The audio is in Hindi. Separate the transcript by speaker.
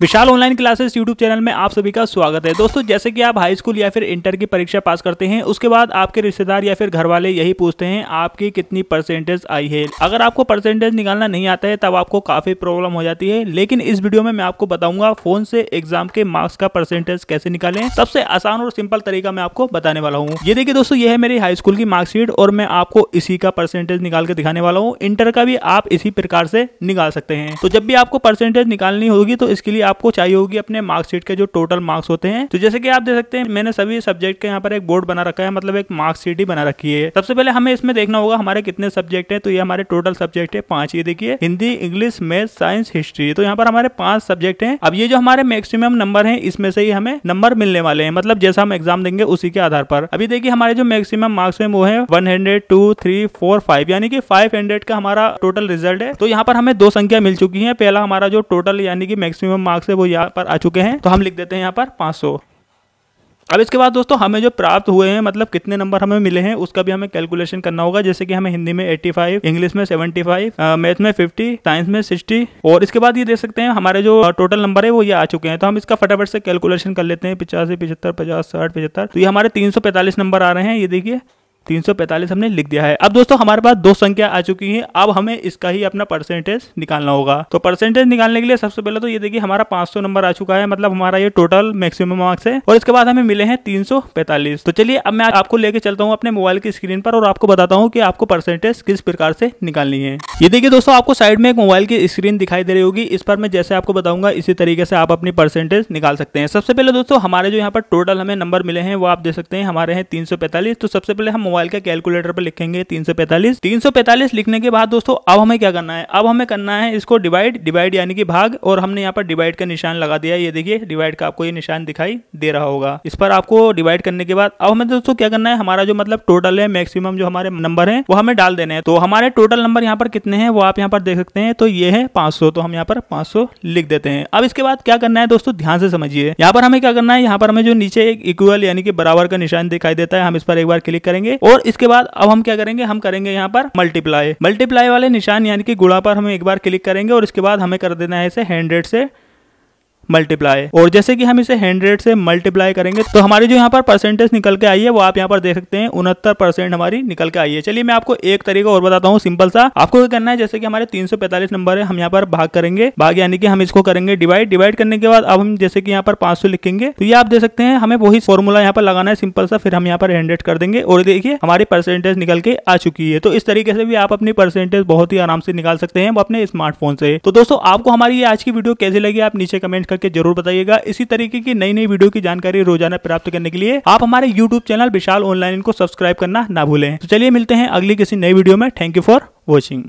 Speaker 1: विशाल ऑनलाइन क्लासेस यूट्यूब चैनल में आप सभी का स्वागत है दोस्तों जैसे कि आप हाई स्कूल या फिर इंटर की परीक्षा पास करते हैं उसके बाद आपके रिश्तेदार या फिर घर वाले यही पूछते हैं आपकी कितनी परसेंटेज आई है अगर आपको परसेंटेज निकालना नहीं आता है तब आपको काफी प्रॉब्लम हो जाती है लेकिन इस वीडियो में मैं आपको बताऊंगा फोन से एग्जाम के मार्क्स का परसेंटेज कैसे निकाले सबसे आसान और सिंपल तरीका मैं आपको बताने वाला हूँ ये देखिए दोस्तों ये है मेरी हाई स्कूल की मार्क्सिट और मैं आपको इसी का परसेंटेज निकाल के दिखाने वाला हूँ इंटर का भी आप इसी प्रकार से निकाल सकते हैं तो जब भी आपको परसेंटेज निकालनी होगी तो इसके लिए आपको चाहिए होगी अपने मार्कशीट के जो टोटल मार्क्स होते हैं तो जैसे कि आप देख सकते हैं मैंने सभी सब्जेक्ट के यहाँ पर एक बोर्ड बना रखा है मतलब एक मार्कशीट ही बना रखी है सबसे पहले हमें इसमें देखना होगा हमारे कितने सब्जेक्ट है तो ये हमारे टोटल सब्जेक्ट है पांच ये देखिए Hindi English math science history तो यहाँ पर हमारे पांच सब्जेक्ट है अब ये जो हमारे मैक्सिमम नंबर है इसमें से ही हमें नंबर मिलने वाले हैं मतलब जैसा हम एग्जाम देंगे उसी के आधार पर अभी देखिए हमारे जो मैक्सिमम मार्क्स है वो है one hundred two three four five यानी कि फाइव हंड्रेड का हमारा टोटल रिजल्ट है तो यहाँ पर हमें दो संख्या मिल चुकी है पहला हमारा जो टोटल यानी कि मैक्सिमम मार्क्स है वो यहाँ पर आ चुके हैं तो हम लिख देते हैं यहाँ पर पाँच अब इसके बाद दोस्तों हमें जो प्राप्त हुए हैं मतलब कितने नंबर हमें मिले हैं उसका भी हमें कैलकुलेशन करना होगा जैसे कि हमें हिंदी में 85 इंग्लिश में 75 मैथ में 50 साइंस में 60 और इसके बाद ये देख सकते हैं हमारे जो टोटल नंबर है वो ये आ चुके हैं तो हम इसका फटाफट से कैलकुलेशन कर लेते हैं पिचासी पिछहत्तर पचास साठ पचहत्तर तो ये हमारे तीन नंबर आ रहे हैं ये देखिए 345 हमने लिख दिया है अब दोस्तों हमारे पास दो संख्या आ चुकी है अब हमें इसका ही अपना परसेंटेज निकालना होगा तो परसेंटेज निकालने के लिए सबसे पहले तो ये देखिए हमारा 500 नंबर आ चुका है मतलब हमारा ये टोटल मैक्सिमम मार्क्स है और इसके बाद हमें मिले हैं 345 तो चलिए अब मैं आपको लेके चलता हूँ अपने मोबाइल की स्क्रीन पर और आपको बताता हूँ की आपको परसेंटेज किस प्रकार से निकालनी है ये देखिए दोस्तों आपको साइड में एक मोबाइल की स्क्रीन दिखाई दे रही होगी इस पर मैं जैसे आपको बताऊंगा इसी तरीके से आप अपनी परसेंटेज निकाल सकते हैं सबसे पहले दोस्तों हमारे जो यहाँ पर टोटल हमें नंबर मिले हैं वो आप दे सकते हैं हमारे हैं तीन तो सबसे पहले हम मोबाइल के कैलकुलेटर पर लिखेंगे तीन तीन सौ पैंतालीस सौ पैंतालीस लिखने के बाद दोस्तों अब हमें क्या करना है अब हमें करना है इसको डिवाइड डिवाइड यानी कि भाग और हमने यहाँ पर डिवाइड का निशान लगा दिया ये देखिए डिवाइड का आपको ये निशान दिखाई दे रहा होगा इस पर आपको डिवाइड करने के बाद अब हमें दोस्तों क्या करना है हमारा जो मतलब टोटल है मैक्सिमम जो हमारे नंबर है वो हमें डाल देने हैं तो हमारे टोटल नंबर यहाँ पर कितने हैं वो आप यहाँ पर देख सकते हैं तो ये है पांच तो हम यहाँ पर पांच लिख देते हैं अब इसके बाद क्या करना है दोस्तों ध्यान से समझिए यहाँ पर हमें क्या करना है यहाँ पर हमें जो नीचे एक इक्वल यानी कि बराबर का निशान दिखाई देता है हम इस पर एक बार क्लिक करेंगे और इसके बाद अब हम क्या करेंगे हम करेंगे यहाँ पर मल्टीप्लाई मल्टीप्लाई वाले निशान यानी कि गुणा पर हम एक बार क्लिक करेंगे और इसके बाद हमें कर देना है इसे हंड्रेड से मल्टीप्लाई और जैसे कि हम इसे हंड्रेड से मल्टीप्लाई करेंगे तो हमारी जो यहाँ पर परसेंटेज निकल के आई है वो आप यहाँ पर देख सकते हैं उनहत्तर परसेंट हमारी निकल के आई है चलिए मैं आपको एक तरीका और बताता हूँ सिंपल सा आपको क्या करना है जैसे कि हमारे तीन नंबर है हम यहाँ पर भाग करेंगे भाग यानी कि हम इसको करेंगे डिवाइड डिवाइड करने के बाद अब हम जैसे कि यहाँ पर पांच लिखेंगे तो ये आप देख सकते हैं हमें वही फॉर्मूला यहाँ पर लगाना है सिंपल सा फिर हम यहाँ पर हंड्रेड कर देंगे और देखिए हमारी परसेंटेज निकल के आ चुकी है तो इस तरीके से भी आप अपनी परसेंटेज बहुत ही आराम से निकाल सकते हैं अपने स्मार्टफोन से तो दोस्तों आपको हमारी आज की वीडियो कैसी लगी आप नीचे कमेंट करके जरूर बताइएगा इसी तरीके की नई नई वीडियो की जानकारी रोजाना प्राप्त करने के लिए आप हमारे यूट्यूब चैनल विशाल ऑनलाइन को सब्सक्राइब करना ना भूलें तो चलिए मिलते हैं अगली किसी नई वीडियो में थैंक यू फॉर वॉचिंग